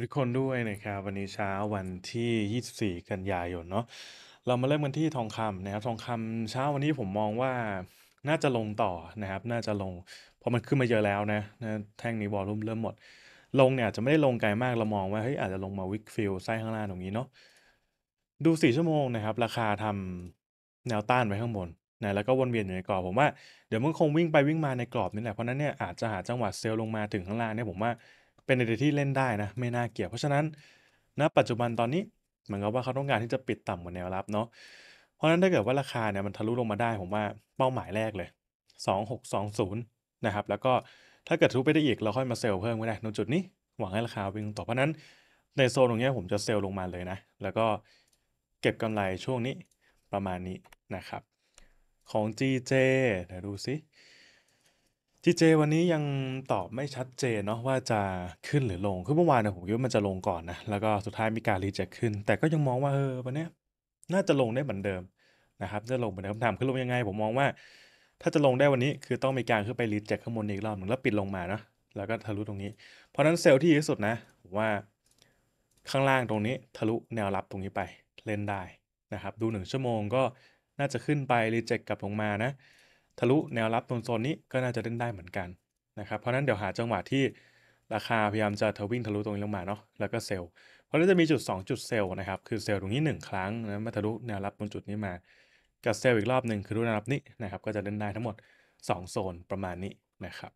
ทุกคนด้วยนะครับวันนี้เช้าวันที่ 24 กันยายนเนาะเรามาเริ่มกันที่ทองคำนะครับทองคำเช้าวันนี้ผมมองว่า น่าจะลงต่อนะครับน่าจะลงเพราะมันขึ้นมาเยอะแล้วนะนะแท่งนี้บอลลุ่มเริ่มหมด ลงเนี่ยอาจจะไม่ได้ลงไกลมากเรามองว่าเฮ้ยอาจจะลงมาวิกฟิลไส้ข้างล่างตรงนี้เนาะดู 4 ชั่วโมงนะครับ ราคาทำแนวต้านไว้ข้างบนนะแล้วก็วนเวียนอยู่ในกรอบผมว่าเดี๋ยวมันคงวิ่งไปวิ่งมาในกรอบนี่แหละเพราะนั้นเนี่ยอาจจะหาจังหวะเซลลงมาถึงข้างล่างเนี่ยผมว่าเป็นเอเดที่เล่นได้นะไม่น่าเกี่ยว เพราะฉะนั้นณปัจจุบันตอนนี้เหมือนกับว่าเขาต้องการที่จะปิดต่ำกว่าแนวรับเนาะเพราะฉะนั้นถ้าเกิดว่าราคาเนี่ยมันทะลุลงมาได้ผมว่าเป้าหมายแรกเลย2620นะครับแล้วก็ถ้าเกิดทะลุไปได้อีกเราค่อยมาเซลล์เพิ่มก็ได้ตรงจุดนี้หวังให้ราคาวิ่งต่อเพราะนั้นในโซนตรงนี้ผมจะเซลล์ลงมาเลยนะ แล้วก็เก็บกำไรช่วงนี้ประมาณนี้นะครับ ของ GJ เดี๋ยวดูซิทีเจวันนี้ยังตอบไม่ชัดเจนเนาะว่าจะขึ้นหรือลง คือเมื่อวานเนี่ยผมคิดว่ามันจะลงก่อนนะแล้วก็สุดท้ายมีการรีเจ็คขึ้น แต่ก็ยังมองว่าเออวันนี้น่าจะลงได้เหมือนเดิมนะครับจะลงเหมือนเดิมถามขึ้นลงยังไงผมมองว่า ถ้าจะลงได้วันนี้คือต้องมีการขึ้นไปรีเจ็คข้างบนอีกรอบหนึ่งแล้วปิดลงมาเนาะแล้วก็ทะลุตรงนี้เพราะนั้นเซลล์ที่ดีที่สุดนะผมว่าข้างล่างตรงนี้ทะลุแนวรับตรงนี้ไปเล่นได้นะครับดูหนึ่งชั่วโมงก็น่าจะขึ้นไปรีเจ็คกลับลงมานะทะลุแนวรับตรงโซนนี้ก็น่าจะเล่นได้เหมือนกันนะครับเพราะนั้นเดี๋ยวหาจังหวะที่ราคาพยายามจะทวิ่งทะลุตรงนี้ลงมาเนาะแล้วก็เซลล์เพราะนั้นจะมีจุด 2 จุดเซลล์นะครับคือเซลล์ตรงนี้1ครั้งนะมาทะลุแนวรับตรงจุดนี้มากับเซลล์อีกรอบหนึ่งคือรุนแนวรับนี้นะครับก็จะเล่นได้ทั้งหมด2โซนประมาณนี้นะครับ